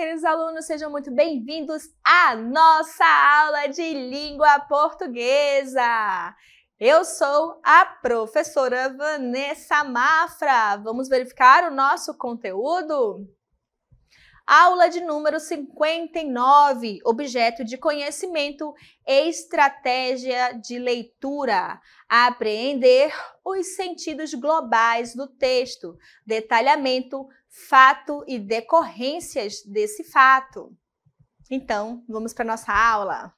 queridos alunos, sejam muito bem-vindos à nossa aula de língua portuguesa. Eu sou a professora Vanessa Mafra. Vamos verificar o nosso conteúdo? Aula de número 59, objeto de conhecimento, estratégia de leitura. Apreender os sentidos globais do texto, detalhamento, fato e decorrências desse fato. Então, vamos para nossa aula.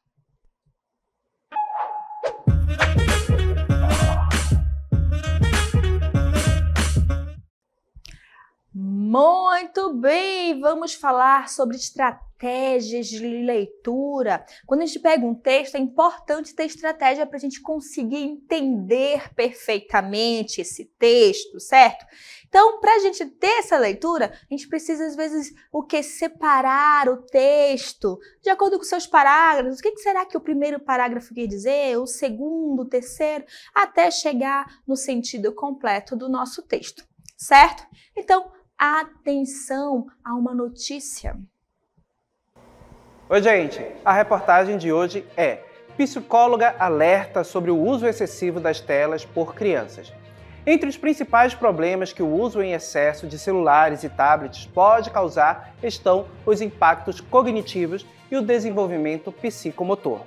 Muito bem, vamos falar sobre estratégias de leitura. Quando a gente pega um texto, é importante ter estratégia para a gente conseguir entender perfeitamente esse texto, certo? Então, para a gente ter essa leitura, a gente precisa, às vezes, o que? Separar o texto de acordo com seus parágrafos. O que será que o primeiro parágrafo quer dizer? O segundo, o terceiro, até chegar no sentido completo do nosso texto, certo? Então, atenção a uma notícia. Oi, gente! A reportagem de hoje é: psicóloga alerta sobre o uso excessivo das telas por crianças. Entre os principais problemas que o uso em excesso de celulares e tablets pode causar estão os impactos cognitivos e o desenvolvimento psicomotor.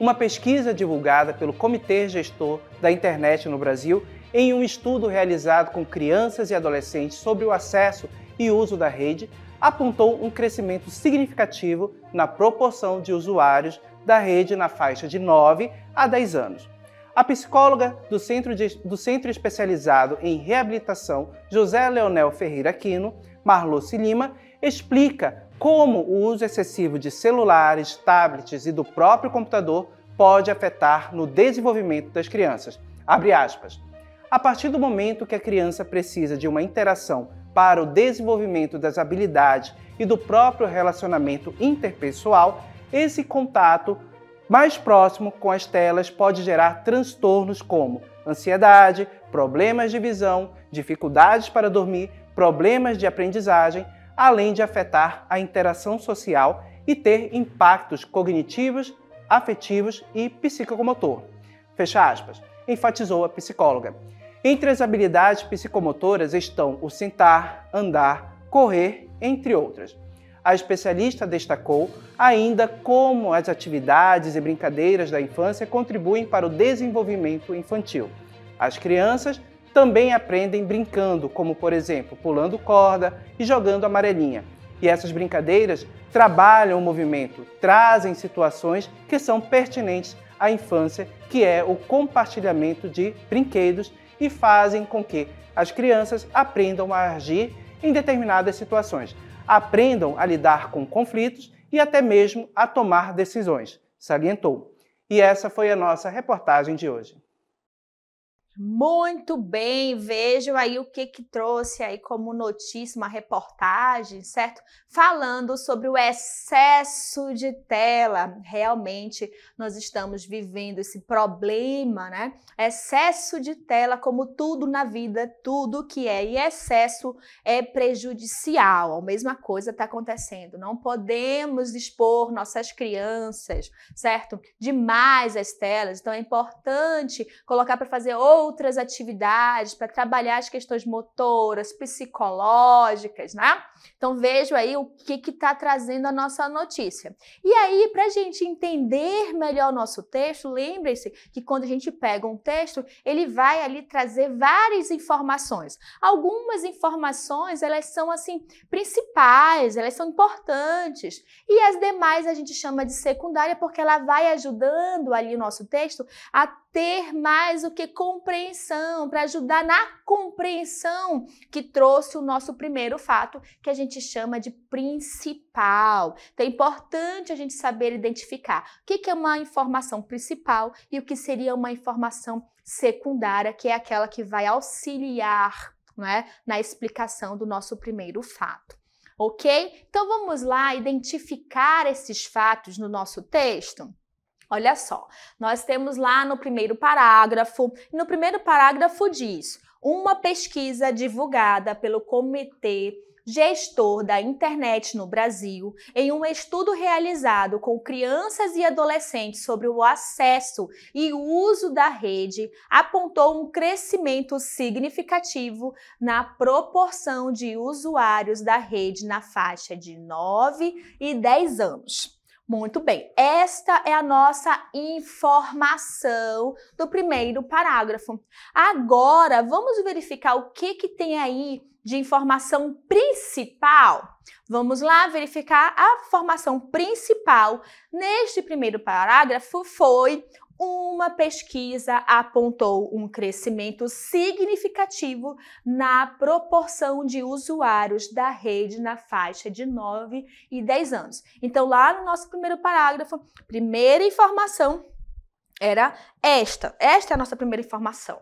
Uma pesquisa divulgada pelo Comitê Gestor da Internet no Brasil em um estudo realizado com crianças e adolescentes sobre o acesso e uso da rede, apontou um crescimento significativo na proporção de usuários da rede na faixa de 9 a 10 anos. A psicóloga do Centro, de, do Centro Especializado em Reabilitação José Leonel Ferreira Quino, Marluce Lima, explica como o uso excessivo de celulares, tablets e do próprio computador pode afetar no desenvolvimento das crianças. Abre aspas. A partir do momento que a criança precisa de uma interação para o desenvolvimento das habilidades e do próprio relacionamento interpessoal, esse contato mais próximo com as telas pode gerar transtornos como ansiedade, problemas de visão, dificuldades para dormir, problemas de aprendizagem, além de afetar a interação social e ter impactos cognitivos, afetivos e psicomotor. Fecha aspas, enfatizou a psicóloga. Entre as habilidades psicomotoras estão o sentar, andar, correr, entre outras. A especialista destacou ainda como as atividades e brincadeiras da infância contribuem para o desenvolvimento infantil. As crianças também aprendem brincando, como por exemplo, pulando corda e jogando amarelinha. E essas brincadeiras trabalham o movimento, trazem situações que são pertinentes à infância, que é o compartilhamento de brinquedos e fazem com que as crianças aprendam a agir em determinadas situações, aprendam a lidar com conflitos e até mesmo a tomar decisões, salientou. E essa foi a nossa reportagem de hoje. Muito bem, vejam aí o que, que trouxe aí como notícia, uma reportagem, certo? Falando sobre o excesso de tela. Realmente, nós estamos vivendo esse problema, né? Excesso de tela, como tudo na vida, tudo que é em excesso é prejudicial. A mesma coisa está acontecendo. Não podemos expor nossas crianças, certo? Demais as telas. Então, é importante colocar para fazer ou outras atividades para trabalhar as questões motoras, psicológicas, né? Então vejo aí o que está trazendo a nossa notícia. E aí, para a gente entender melhor o nosso texto, lembre-se que quando a gente pega um texto, ele vai ali trazer várias informações. Algumas informações, elas são assim, principais, elas são importantes. E as demais a gente chama de secundária porque ela vai ajudando ali o nosso texto a ter mais o que compreensão, para ajudar na compreensão que trouxe o nosso primeiro fato, que é a gente chama de principal. Então é importante a gente saber identificar o que é uma informação principal e o que seria uma informação secundária, que é aquela que vai auxiliar é? na explicação do nosso primeiro fato. Ok? Então vamos lá identificar esses fatos no nosso texto? Olha só, nós temos lá no primeiro parágrafo, no primeiro parágrafo diz: uma pesquisa divulgada pelo Comitê gestor da internet no Brasil, em um estudo realizado com crianças e adolescentes sobre o acesso e uso da rede, apontou um crescimento significativo na proporção de usuários da rede na faixa de 9 e 10 anos. Muito bem, esta é a nossa informação do primeiro parágrafo. Agora, vamos verificar o que, que tem aí de informação principal. Vamos lá verificar a formação principal neste primeiro parágrafo foi uma pesquisa apontou um crescimento significativo na proporção de usuários da rede na faixa de 9 e 10 anos. Então, lá no nosso primeiro parágrafo, primeira informação era esta. Esta é a nossa primeira informação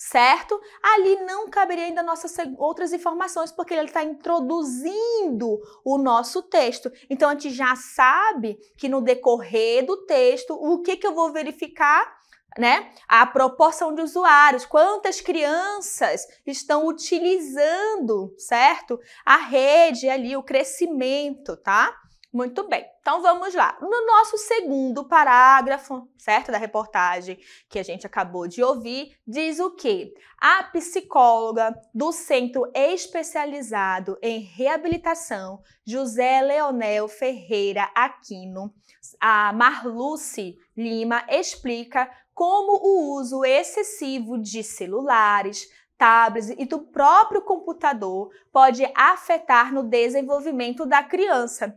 certo? Ali não caberia ainda nossas outras informações, porque ele está introduzindo o nosso texto. Então, a gente já sabe que no decorrer do texto, o que, que eu vou verificar? Né? A proporção de usuários, quantas crianças estão utilizando, certo? A rede ali, o crescimento, tá? Muito bem, então vamos lá. No nosso segundo parágrafo, certo, da reportagem que a gente acabou de ouvir, diz o que? A psicóloga do Centro Especializado em Reabilitação, José Leonel Ferreira Aquino, a Marluce Lima, explica como o uso excessivo de celulares, tablets e do próprio computador pode afetar no desenvolvimento da criança,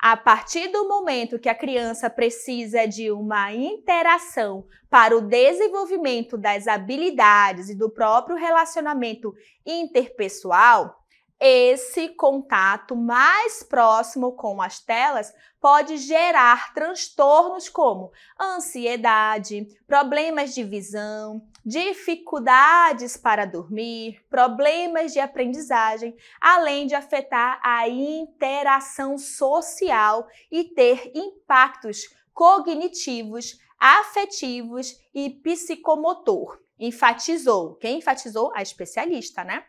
a partir do momento que a criança precisa de uma interação para o desenvolvimento das habilidades e do próprio relacionamento interpessoal, esse contato mais próximo com as telas pode gerar transtornos como ansiedade, problemas de visão, dificuldades para dormir, problemas de aprendizagem, além de afetar a interação social e ter impactos cognitivos, afetivos e psicomotor. Enfatizou. Quem enfatizou? A especialista, né?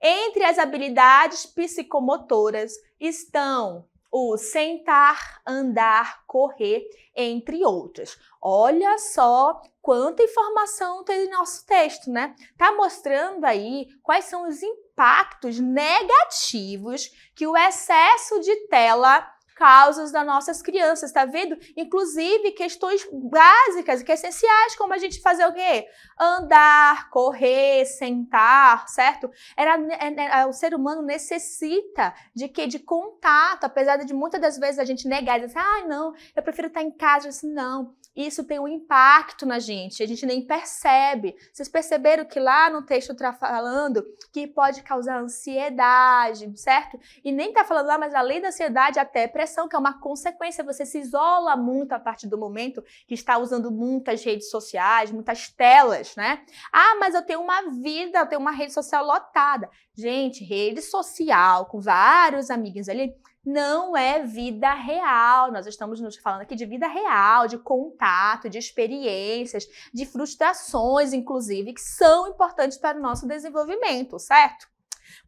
Entre as habilidades psicomotoras estão o sentar, andar, correr, entre outras. Olha só quanta informação tem no nosso texto, né? Tá mostrando aí quais são os impactos negativos que o excesso de tela causas das nossas crianças, tá vendo? Inclusive questões básicas, que é essenciais, como a gente fazer o quê? Andar, correr, sentar, certo? Era, era, é, né, é, o ser humano necessita de que? De contato, apesar de muitas das vezes a gente negar e dizer, ah, não, eu prefiro estar em casa, assim, não isso tem um impacto na gente, a gente nem percebe. Vocês perceberam que lá no texto está falando que pode causar ansiedade, certo? E nem está falando lá, mas além da ansiedade, até pressão, que é uma consequência. Você se isola muito a partir do momento que está usando muitas redes sociais, muitas telas, né? Ah, mas eu tenho uma vida, eu tenho uma rede social lotada. Gente, rede social com vários amigos ali não é vida real. Nós estamos nos falando aqui de vida real, de contato, de experiências, de frustrações, inclusive, que são importantes para o nosso desenvolvimento, certo?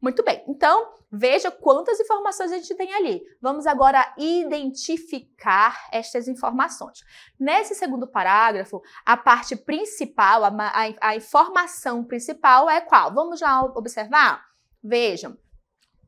Muito bem, então veja quantas informações a gente tem ali. Vamos agora identificar estas informações. Nesse segundo parágrafo, a parte principal, a, a, a informação principal é qual? Vamos lá observar? Vejam,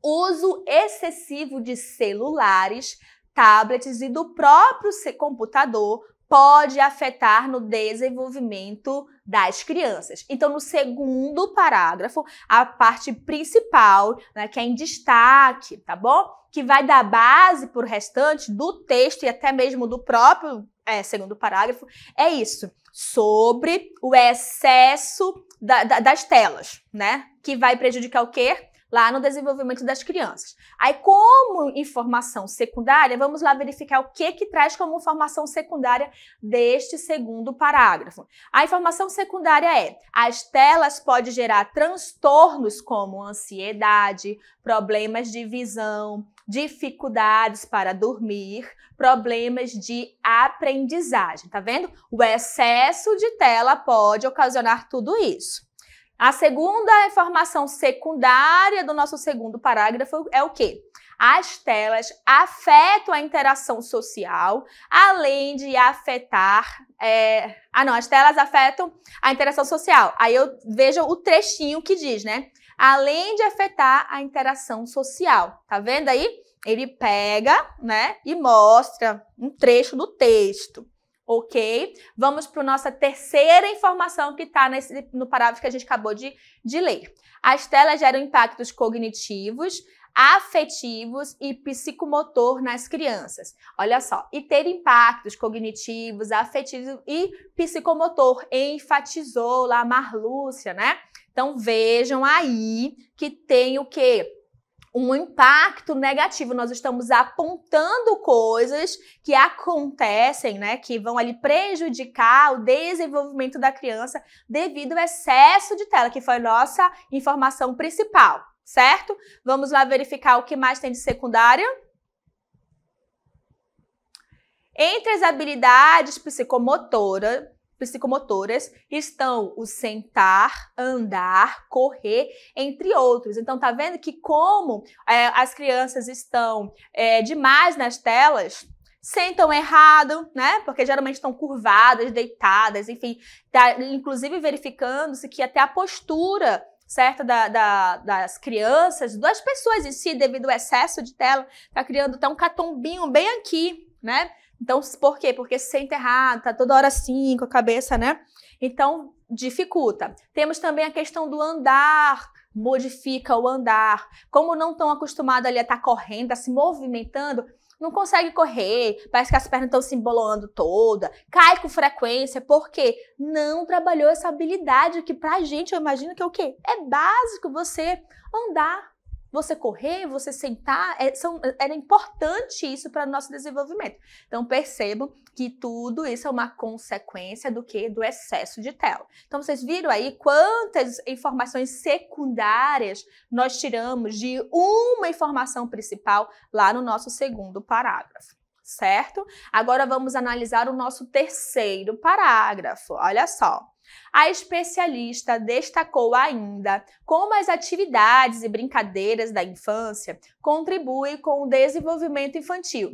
uso excessivo de celulares, tablets e do próprio computador pode afetar no desenvolvimento das crianças. Então, no segundo parágrafo, a parte principal, né, que é em destaque, tá bom? Que vai dar base para o restante do texto e até mesmo do próprio é, segundo parágrafo, é isso. Sobre o excesso da, da, das telas, né? Que vai prejudicar o quê? lá no desenvolvimento das crianças. Aí, como informação secundária, vamos lá verificar o que que traz como informação secundária deste segundo parágrafo. A informação secundária é: as telas podem gerar transtornos como ansiedade, problemas de visão, dificuldades para dormir, problemas de aprendizagem, tá vendo? O excesso de tela pode ocasionar tudo isso. A segunda informação secundária do nosso segundo parágrafo é o quê? As telas afetam a interação social, além de afetar. É... Ah, não, as telas afetam a interação social. Aí eu vejo o trechinho que diz, né? Além de afetar a interação social. Tá vendo aí? Ele pega, né, e mostra um trecho do texto ok? Vamos para a nossa terceira informação que está no parágrafo que a gente acabou de, de ler. As telas geram impactos cognitivos, afetivos e psicomotor nas crianças. Olha só, e ter impactos cognitivos, afetivos e psicomotor, enfatizou lá a Marlúcia, né? Então vejam aí que tem o quê? um impacto negativo. Nós estamos apontando coisas que acontecem, né, que vão ali prejudicar o desenvolvimento da criança devido ao excesso de tela, que foi nossa informação principal, certo? Vamos lá verificar o que mais tem de secundária. Entre as habilidades psicomotora, psicomotoras estão o sentar, andar, correr, entre outros. Então, tá vendo que como é, as crianças estão é, demais nas telas, sentam errado, né? Porque geralmente estão curvadas, deitadas, enfim, tá, inclusive verificando-se que até a postura certa da, da, das crianças, das pessoas em si, devido ao excesso de tela, tá criando até um catombinho bem aqui, né? Então, por quê? Porque se sente errado, tá toda hora assim, com a cabeça, né? Então, dificulta. Temos também a questão do andar, modifica o andar. Como não estão acostumados ali a estar tá correndo, a se movimentando, não consegue correr, parece que as pernas estão se embolando toda, cai com frequência, porque não trabalhou essa habilidade que pra gente, eu imagino que é o quê? É básico você andar, você correr, você sentar, é, são, era importante isso para o nosso desenvolvimento. Então percebam que tudo isso é uma consequência do que? Do excesso de tela. Então vocês viram aí quantas informações secundárias nós tiramos de uma informação principal lá no nosso segundo parágrafo certo? Agora vamos analisar o nosso terceiro parágrafo. Olha só. A especialista destacou ainda como as atividades e brincadeiras da infância contribuem com o desenvolvimento infantil.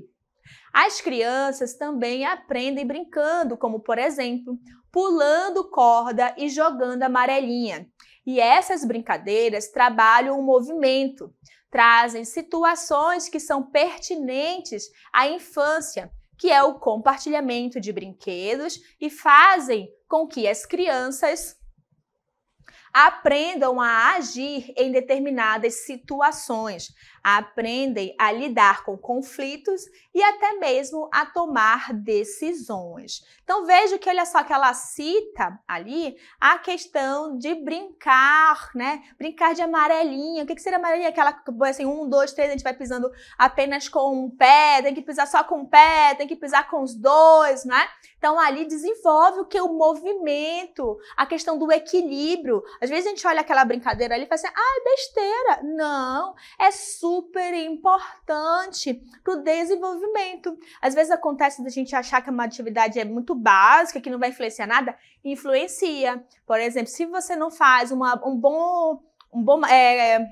As crianças também aprendem brincando, como por exemplo, pulando corda e jogando amarelinha. E essas brincadeiras trabalham o movimento, trazem situações que são pertinentes à infância que é o compartilhamento de brinquedos e fazem com que as crianças aprendam a agir em determinadas situações, aprendem a lidar com conflitos e até mesmo a tomar decisões. Então veja que olha só que ela cita ali a questão de brincar, né? Brincar de amarelinha. O que, que seria amarelinha? Aquela assim, um, dois, três, a gente vai pisando apenas com um pé, tem que pisar só com um pé, tem que pisar com os dois, né? Então ali desenvolve o que? O movimento, a questão do equilíbrio. Às vezes a gente olha aquela brincadeira ali e fala assim, ah, é besteira. Não, é super super importante para o desenvolvimento. Às vezes acontece da gente achar que uma atividade é muito básica, que não vai influenciar nada, influencia. Por exemplo, se você não faz uma, um bom, um bom é,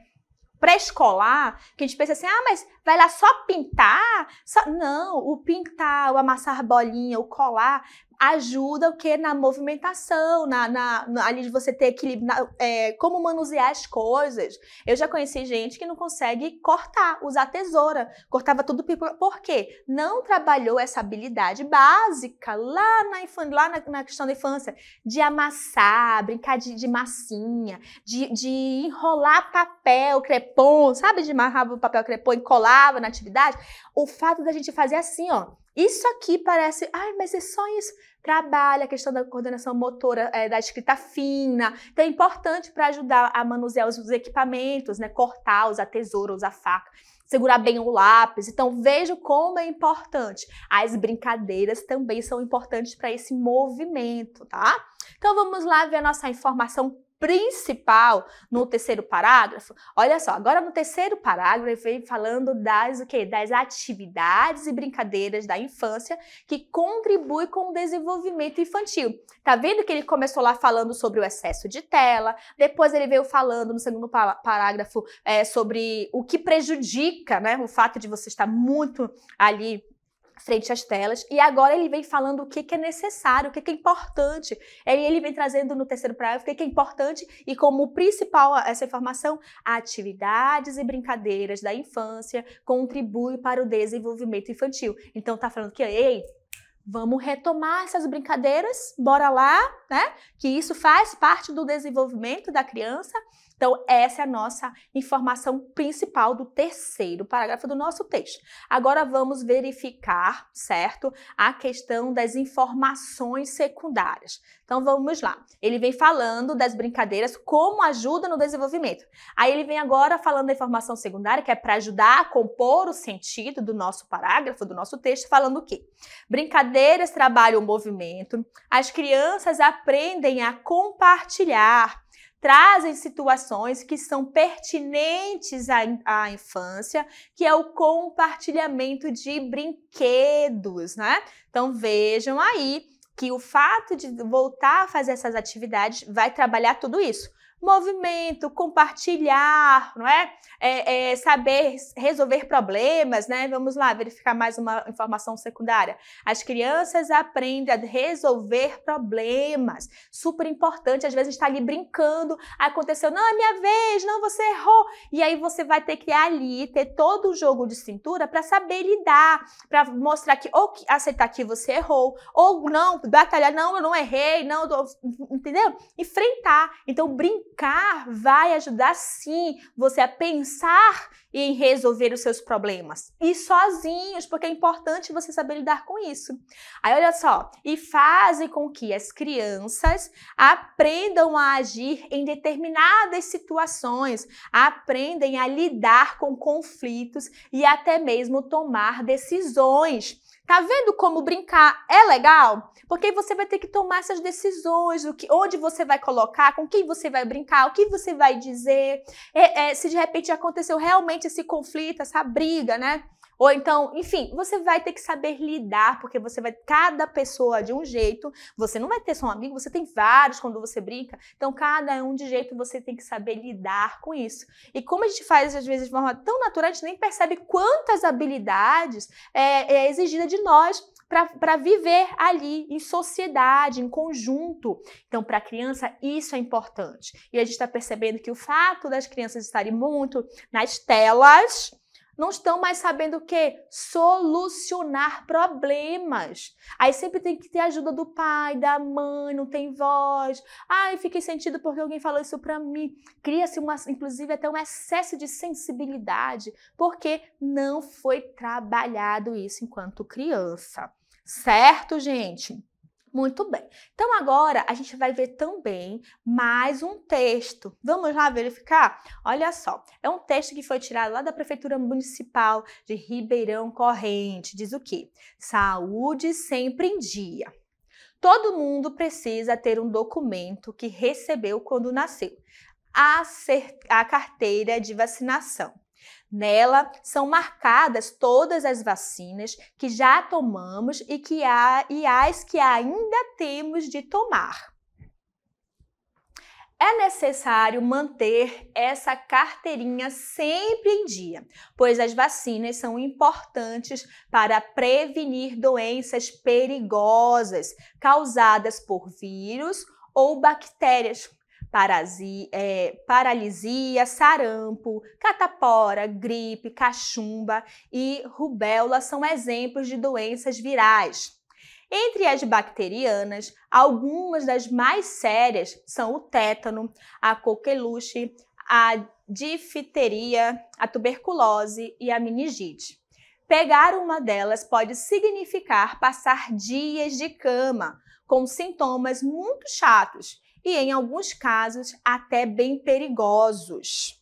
pré-escolar, que a gente pensa assim, ah, mas vai lá só pintar? Só... Não, o pintar, o amassar bolinha, o colar, ajuda o que na movimentação, na, na, na ali de você ter equilíbrio, na, é, como manusear as coisas. Eu já conheci gente que não consegue cortar, usar tesoura, cortava tudo por quê? Não trabalhou essa habilidade básica lá na infância, lá na, na, questão da infância, de amassar, brincar de, de massinha, de, de, enrolar papel crepom, sabe, de amarrava o papel crepom e colava na atividade. O fato da gente fazer assim, ó, isso aqui parece, ai, mas é só isso. Trabalha a questão da coordenação motora, é, da escrita fina. Então é importante para ajudar a manusear os, os equipamentos, né? Cortar, usar tesoura, usar faca segurar bem o lápis. Então, veja como é importante. As brincadeiras também são importantes para esse movimento, tá? Então, vamos lá ver a nossa informação principal no terceiro parágrafo. Olha só, agora no terceiro parágrafo vem falando das o quê? Das atividades e brincadeiras da infância que contribui com o desenvolvimento infantil. Tá vendo que ele começou lá falando sobre o excesso de tela, depois ele veio falando no segundo parágrafo é, sobre o que prejudica, né, o fato de você estar muito ali frente às telas. E agora ele vem falando o que, que é necessário, o que, que é importante. Ele, ele vem trazendo no terceiro parágrafo o que, que é importante e como principal essa informação, atividades e brincadeiras da infância contribuem para o desenvolvimento infantil. Então está falando que, ei, vamos retomar essas brincadeiras, bora lá, né? Que isso faz parte do desenvolvimento da criança então, essa é a nossa informação principal do terceiro parágrafo do nosso texto. Agora vamos verificar, certo? A questão das informações secundárias. Então, vamos lá. Ele vem falando das brincadeiras como ajuda no desenvolvimento. Aí ele vem agora falando da informação secundária, que é para ajudar a compor o sentido do nosso parágrafo, do nosso texto, falando o quê? Brincadeiras trabalham o movimento, as crianças aprendem a compartilhar, trazem situações que são pertinentes à, à infância, que é o compartilhamento de brinquedos, né? Então vejam aí que o fato de voltar a fazer essas atividades vai trabalhar tudo isso movimento, compartilhar, não é? é, é saber resolver problemas, né? Vamos lá verificar mais uma informação secundária. As crianças aprendem a resolver problemas, super importante. Às vezes está ali brincando, aconteceu, não é minha vez, não você errou, e aí você vai ter que ali ter todo o jogo de cintura para saber lidar, para mostrar que ou que, aceitar que você errou, ou não batalhar, não eu não errei, não, entendeu? Enfrentar, então brincar vai ajudar sim você a pensar em resolver os seus problemas. E sozinhos, porque é importante você saber lidar com isso. Aí olha só, e faz com que as crianças aprendam a agir em determinadas situações, aprendem a lidar com conflitos e até mesmo tomar decisões. Tá vendo como brincar é legal? Porque você vai ter que tomar essas decisões, o que, onde você vai colocar, com quem você vai brincar, o que você vai dizer, é, é, se de repente aconteceu realmente esse conflito, essa briga, né? Ou então, enfim, você vai ter que saber lidar, porque você vai, cada pessoa de um jeito, você não vai ter só um amigo, você tem vários quando você brinca, então cada um de jeito você tem que saber lidar com isso. E como a gente faz às vezes de forma tão natural, a gente nem percebe quantas habilidades é, é exigida de nós para viver ali em sociedade, em conjunto. Então, para a criança, isso é importante. E a gente está percebendo que o fato das crianças estarem muito nas telas não estão mais sabendo o que? Solucionar problemas. Aí sempre tem que ter ajuda do pai, da mãe, não tem voz. Ai, fiquei sentido porque alguém falou isso para mim. Cria-se, uma, inclusive, até um excesso de sensibilidade, porque não foi trabalhado isso enquanto criança. Certo, gente? Muito bem. Então agora a gente vai ver também mais um texto. Vamos lá verificar? Olha só, é um texto que foi tirado lá da Prefeitura Municipal de Ribeirão Corrente. Diz o quê? Saúde sempre em dia. Todo mundo precisa ter um documento que recebeu quando nasceu. A, a carteira de vacinação. Nela são marcadas todas as vacinas que já tomamos e, que há, e as que ainda temos de tomar. É necessário manter essa carteirinha sempre em dia, pois as vacinas são importantes para prevenir doenças perigosas causadas por vírus ou bactérias, parasi, é, paralisia, sarampo, catapora, gripe, cachumba e rubéola são exemplos de doenças virais. Entre as bacterianas, algumas das mais sérias são o tétano, a coqueluche, a difteria, a tuberculose e a meningite. Pegar uma delas pode significar passar dias de cama, com sintomas muito chatos e, em alguns casos, até bem perigosos.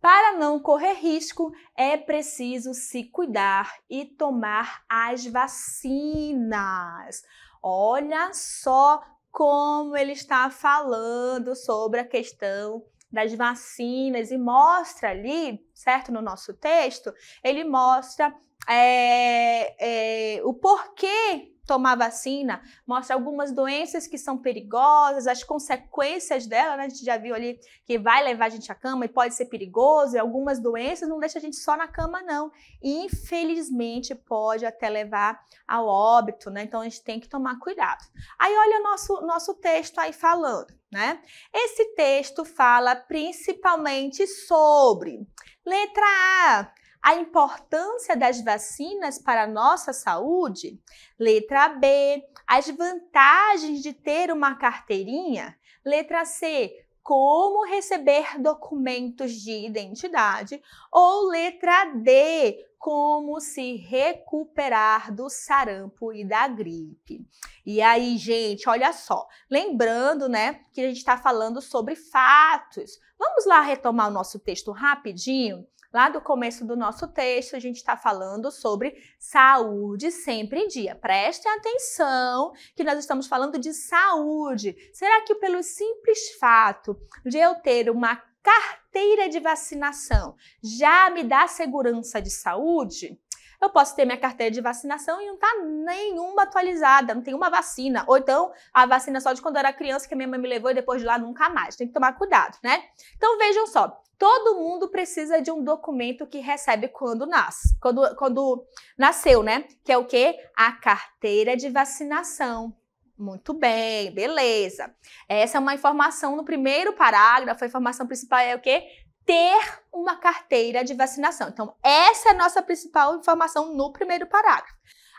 Para não correr risco, é preciso se cuidar e tomar as vacinas. Olha só como ele está falando sobre a questão das vacinas e mostra ali, certo? No nosso texto, ele mostra é, é, o porquê tomar vacina, mostra algumas doenças que são perigosas, as consequências dela, né? A gente já viu ali que vai levar a gente à cama e pode ser perigoso, e algumas doenças não deixa a gente só na cama, não. E infelizmente pode até levar ao óbito, né? Então a gente tem que tomar cuidado. Aí olha o nosso, nosso texto aí falando. Né? Esse texto fala principalmente sobre letra A, a importância das vacinas para a nossa saúde? Letra B. As vantagens de ter uma carteirinha? Letra C. Como receber documentos de identidade? Ou letra D. Como se recuperar do sarampo e da gripe? E aí, gente, olha só. Lembrando, né, que a gente está falando sobre fatos. Vamos lá retomar o nosso texto rapidinho? Lá do começo do nosso texto, a gente está falando sobre saúde sempre em dia. Prestem atenção que nós estamos falando de saúde. Será que pelo simples fato de eu ter uma carteira de vacinação já me dá segurança de saúde? eu posso ter minha carteira de vacinação e não tá nenhuma atualizada, não tem uma vacina. Ou então a vacina só de quando eu era criança que a minha mãe me levou e depois de lá nunca mais. Tem que tomar cuidado, né? Então vejam só, todo mundo precisa de um documento que recebe quando nasce, quando, quando nasceu, né? Que é o quê? A carteira de vacinação. Muito bem, beleza. Essa é uma informação no primeiro parágrafo. A informação principal é o quê? ter uma carteira de vacinação. Então, essa é a nossa principal informação no primeiro parágrafo.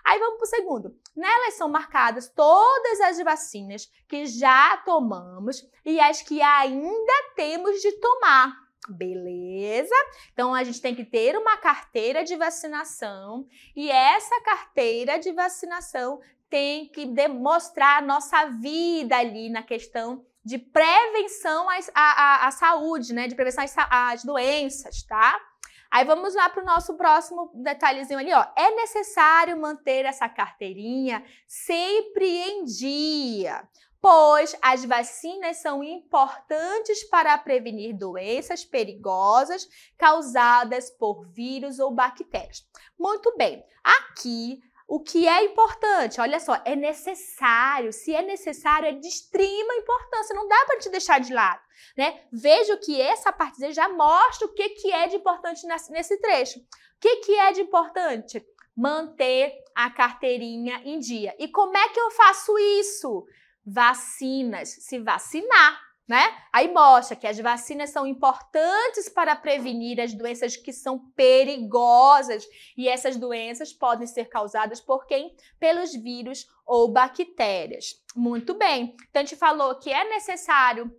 Aí vamos para o segundo. Nelas são marcadas todas as vacinas que já tomamos e as que ainda temos de tomar. Beleza? Então a gente tem que ter uma carteira de vacinação e essa carteira de vacinação tem que demonstrar a nossa vida ali na questão de prevenção à, à, à saúde, né? De prevenção às, às doenças, tá? Aí vamos lá para o nosso próximo detalhezinho ali, ó. É necessário manter essa carteirinha sempre em dia, pois as vacinas são importantes para prevenir doenças perigosas causadas por vírus ou bactérias. Muito bem, aqui o que é importante. Olha só, é necessário. Se é necessário, é de extrema importância. Não dá para te deixar de lado, né? Veja que essa parte já mostra o que, que é de importante nesse trecho. O que, que é de importante? Manter a carteirinha em dia. E como é que eu faço isso? Vacinas. Se vacinar né? Aí mostra que as vacinas são importantes para prevenir as doenças que são perigosas e essas doenças podem ser causadas por quem? Pelos vírus ou bactérias. Muito bem. Então, a gente falou que é necessário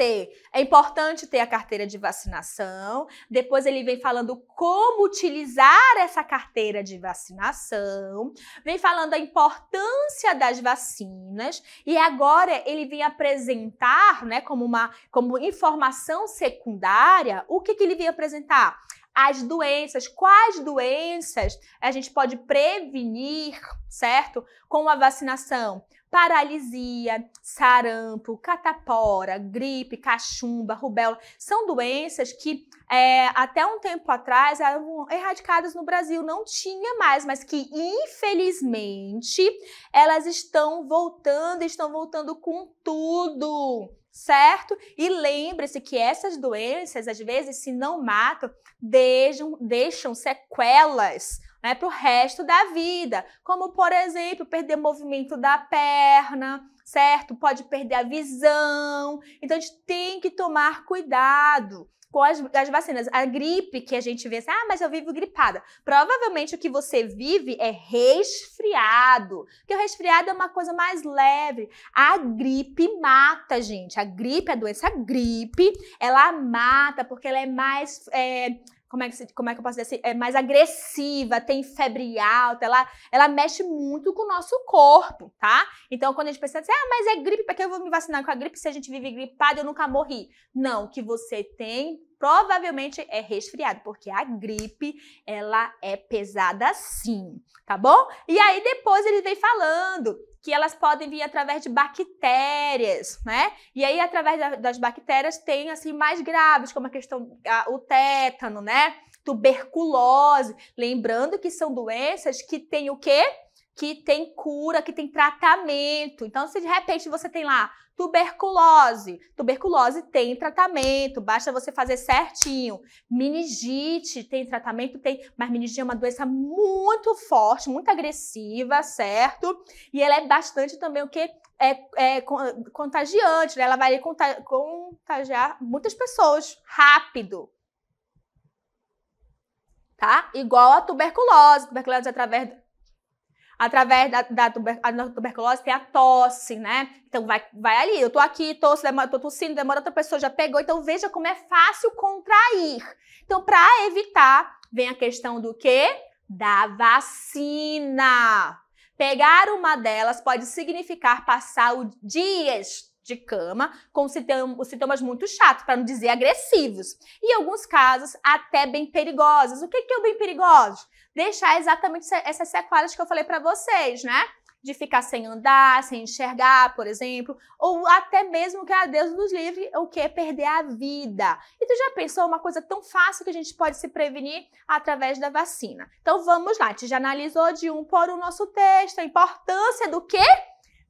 ter. É importante ter a carteira de vacinação. Depois ele vem falando como utilizar essa carteira de vacinação, vem falando a importância das vacinas e agora ele vem apresentar, né, como uma como informação secundária, o que que ele vem apresentar? as doenças, quais doenças a gente pode prevenir, certo? Com a vacinação. Paralisia, sarampo, catapora, gripe, cachumba, rubéola, são doenças que é, até um tempo atrás eram erradicadas no Brasil, não tinha mais, mas que infelizmente elas estão voltando, estão voltando com tudo certo? E lembre-se que essas doenças, às vezes, se não matam, deixam, deixam sequelas né, para o resto da vida. Como, por exemplo, perder o movimento da perna, certo? Pode perder a visão. Então, a gente tem que tomar cuidado com as, as, vacinas. A gripe que a gente vê assim, ah, mas eu vivo gripada. Provavelmente o que você vive é resfriado, porque o resfriado é uma coisa mais leve. A gripe mata, gente. A gripe, a doença a gripe, ela mata porque ela é mais. É, como é que, como é que eu posso dizer assim, é mais agressiva, tem febre alta, ela, ela mexe muito com o nosso corpo, tá? Então, quando a gente pensa assim, ah, mas é gripe, para que eu vou me vacinar com a gripe se a gente vive gripado, eu nunca morri? Não, o que você tem provavelmente é resfriado, porque a gripe, ela é pesada sim, tá bom? E aí depois ele vem falando que elas podem vir através de bactérias, né? E aí, através das bactérias, tem assim mais graves, como a questão, a, o tétano, né? Tuberculose. Lembrando que são doenças que têm o quê? que tem cura, que tem tratamento. Então, se de repente você tem lá tuberculose, tuberculose tem tratamento, basta você fazer certinho. Meningite tem tratamento, tem, mas meningite é uma doença muito forte, muito agressiva, certo? E ela é bastante também o que é, é contagiante, né? ela vai contagiar muitas pessoas rápido tá? Igual a tuberculose, tuberculose através através da, da, tuber, da, tuberculose tem a tosse, né? Então vai, vai ali, eu tô aqui, tosse, demora, tô tossindo, demora, outra pessoa já pegou, então veja como é fácil contrair. Então, para evitar, vem a questão do quê? Da vacina. Pegar uma delas pode significar passar dias de cama com sintomas muito chatos, para não dizer agressivos. E em alguns casos, até bem perigosos. O que, que é o bem perigoso? Deixar exatamente essas sequelas que eu falei para vocês, né? de ficar sem andar, sem enxergar, por exemplo, ou até mesmo que a ah, Deus nos livre, o que é perder a vida. E tu já pensou uma coisa tão fácil que a gente pode se prevenir através da vacina? Então vamos lá, a gente já analisou de um por um nosso texto, a importância do quê?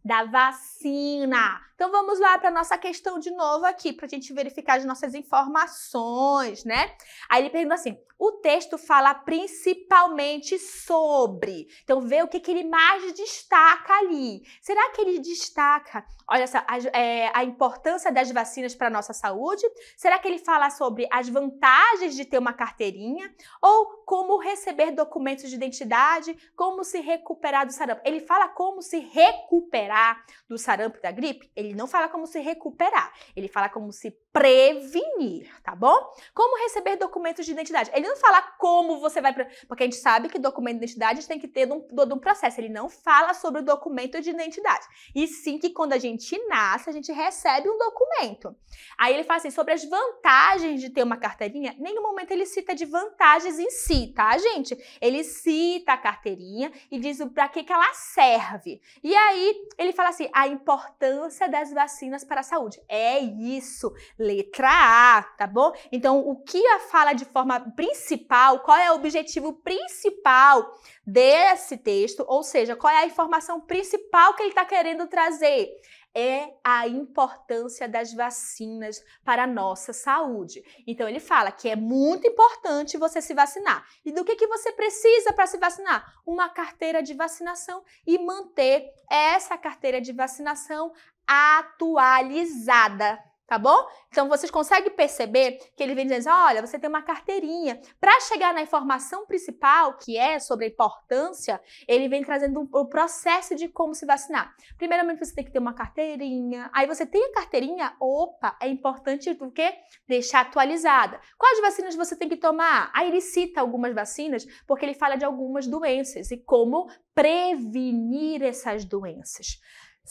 Da vacina. Então vamos lá para nossa questão de novo aqui, para a gente verificar as nossas informações, né? Aí ele pergunta assim: o texto fala principalmente sobre. Então vê o que, que ele mais destaca ali. Será que ele destaca, olha só, a, é, a importância das vacinas para a nossa saúde? Será que ele fala sobre as vantagens de ter uma carteirinha? Ou como receber documentos de identidade? Como se recuperar do sarampo? Ele fala como se recuperar do sarampo da gripe? Ele ele não fala como se recuperar, ele fala como se prevenir, tá bom? Como receber documentos de identidade. Ele não fala como você vai. Porque a gente sabe que documento de identidade tem que ter todo um, um processo. Ele não fala sobre o documento de identidade. E sim que quando a gente nasce, a gente recebe um documento. Aí ele fala assim: sobre as vantagens de ter uma carteirinha, nenhum momento ele cita de vantagens em si, tá, gente? Ele cita a carteirinha e diz para que, que ela serve. E aí ele fala assim: a importância da das vacinas para a saúde. É isso, letra A, tá bom? Então, o que a fala de forma principal, qual é o objetivo principal desse texto, ou seja, qual é a informação principal que ele está querendo trazer? é a importância das vacinas para a nossa saúde. Então ele fala que é muito importante você se vacinar. E do que, que você precisa para se vacinar? Uma carteira de vacinação e manter essa carteira de vacinação atualizada tá bom? Então vocês conseguem perceber que ele vem dizendo, assim, olha, você tem uma carteirinha. Para chegar na informação principal, que é sobre a importância, ele vem trazendo o um, um processo de como se vacinar. Primeiramente você tem que ter uma carteirinha. Aí você tem a carteirinha, opa, é importante o quê? Deixar atualizada. Quais vacinas você tem que tomar? Aí ele cita algumas vacinas, porque ele fala de algumas doenças e como prevenir essas doenças.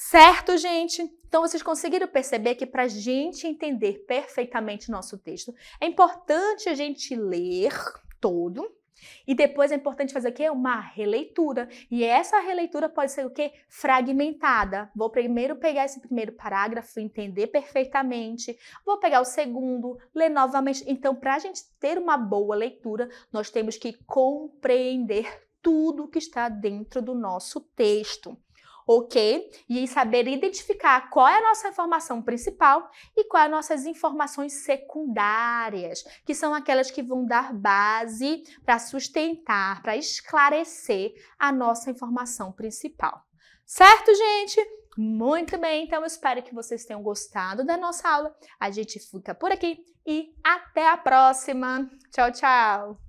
Certo, gente? Então vocês conseguiram perceber que para a gente entender perfeitamente nosso texto, é importante a gente ler todo, e depois é importante fazer o quê? Uma releitura. E essa releitura pode ser o quê? Fragmentada. Vou primeiro pegar esse primeiro parágrafo, entender perfeitamente. Vou pegar o segundo, ler novamente. Então, para a gente ter uma boa leitura, nós temos que compreender tudo que está dentro do nosso texto ok? E saber identificar qual é a nossa informação principal e quais é as nossas informações secundárias, que são aquelas que vão dar base para sustentar, para esclarecer a nossa informação principal. Certo, gente? Muito bem, então espero que vocês tenham gostado da nossa aula. A gente fica por aqui e até a próxima. Tchau, tchau!